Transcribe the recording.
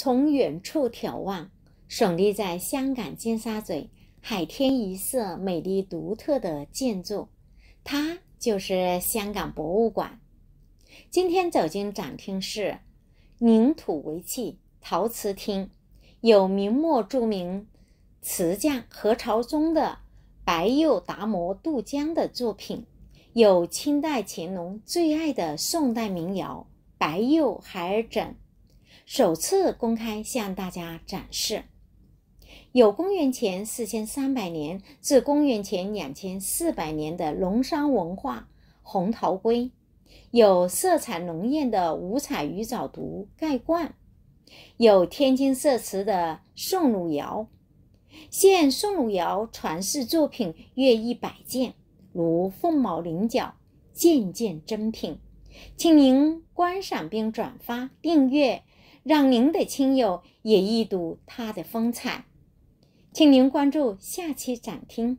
从远处眺望，耸立在香港尖沙咀海天一色、美丽独特的建筑，它就是香港博物馆。今天走进展厅是“凝土为器”陶瓷厅，有明末著名瓷匠何朝宗的白釉达摩渡江的作品，有清代乾隆最爱的宋代民窑白釉孩儿枕。首次公开向大家展示，有公元前四千三百年至公元前两千四百年的龙山文化红陶鬶，有色彩浓艳的五彩鱼藻毒盖罐，有天津色瓷的宋汝窑。现宋汝窑传世作品约一百件，如凤毛麟角，件件珍品，请您观赏并转发、订阅。让您的亲友也一睹它的风采，请您关注下期展厅。